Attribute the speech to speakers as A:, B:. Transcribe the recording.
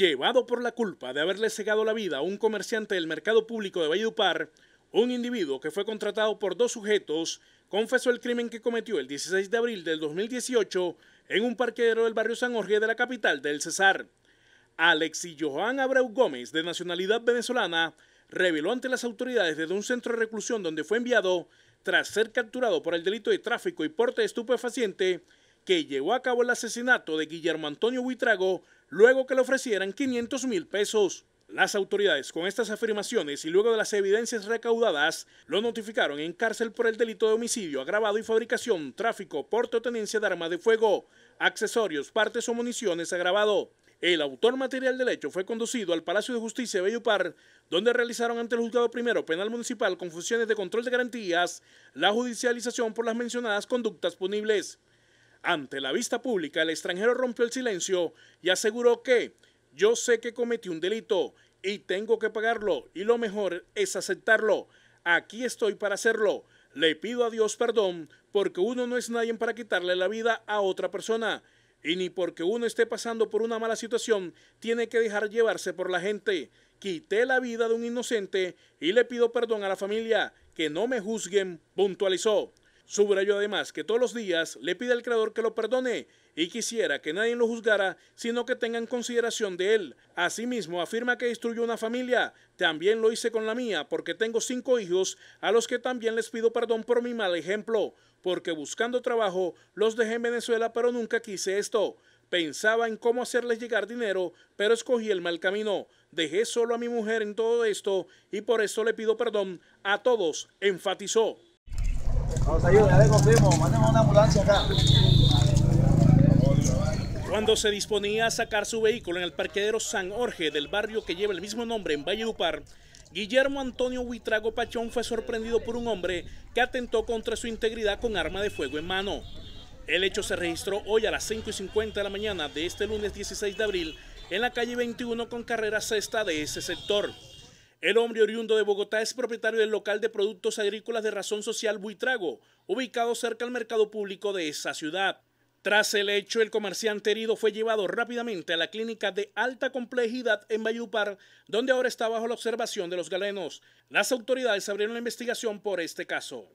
A: Llevado por la culpa de haberle cegado la vida a un comerciante del mercado público de Valledupar, un individuo que fue contratado por dos sujetos confesó el crimen que cometió el 16 de abril del 2018 en un parqueadero del barrio San Jorge de la capital del Cesar. Alex y Johan Abreu Gómez, de nacionalidad venezolana, reveló ante las autoridades desde un centro de reclusión donde fue enviado tras ser capturado por el delito de tráfico y porte estupefaciente que llevó a cabo el asesinato de Guillermo Antonio Buitrago, luego que le ofrecieran 500 mil pesos. Las autoridades con estas afirmaciones y luego de las evidencias recaudadas lo notificaron en cárcel por el delito de homicidio agravado y fabricación, tráfico, porte o tenencia de arma de fuego, accesorios, partes o municiones agravado. El autor material del hecho fue conducido al Palacio de Justicia de Bellupar, donde realizaron ante el juzgado primero penal municipal con funciones de control de garantías la judicialización por las mencionadas conductas punibles. Ante la vista pública, el extranjero rompió el silencio y aseguró que yo sé que cometí un delito y tengo que pagarlo y lo mejor es aceptarlo. Aquí estoy para hacerlo. Le pido a Dios perdón porque uno no es nadie para quitarle la vida a otra persona. Y ni porque uno esté pasando por una mala situación, tiene que dejar llevarse por la gente. Quité la vida de un inocente y le pido perdón a la familia. Que no me juzguen, puntualizó. Subrayó además que todos los días le pide al Creador que lo perdone y quisiera que nadie lo juzgara, sino que tengan consideración de él. Asimismo, afirma que destruyó una familia. También lo hice con la mía, porque tengo cinco hijos, a los que también les pido perdón por mi mal ejemplo, porque buscando trabajo los dejé en Venezuela, pero nunca quise esto. Pensaba en cómo hacerles llegar dinero, pero escogí el mal camino. Dejé solo a mi mujer en todo esto y por eso le pido perdón a todos, enfatizó. Cuando se disponía a sacar su vehículo en el parqueadero San Jorge del barrio que lleva el mismo nombre en Valledupar, Guillermo Antonio Huitrago Pachón fue sorprendido por un hombre que atentó contra su integridad con arma de fuego en mano. El hecho se registró hoy a las 5 y 50 de la mañana de este lunes 16 de abril en la calle 21 con carrera sexta de ese sector. El hombre oriundo de Bogotá es propietario del local de productos agrícolas de razón social Buitrago, ubicado cerca al mercado público de esa ciudad. Tras el hecho, el comerciante herido fue llevado rápidamente a la clínica de alta complejidad en Bayupar, donde ahora está bajo la observación de los galenos. Las autoridades abrieron la investigación por este caso.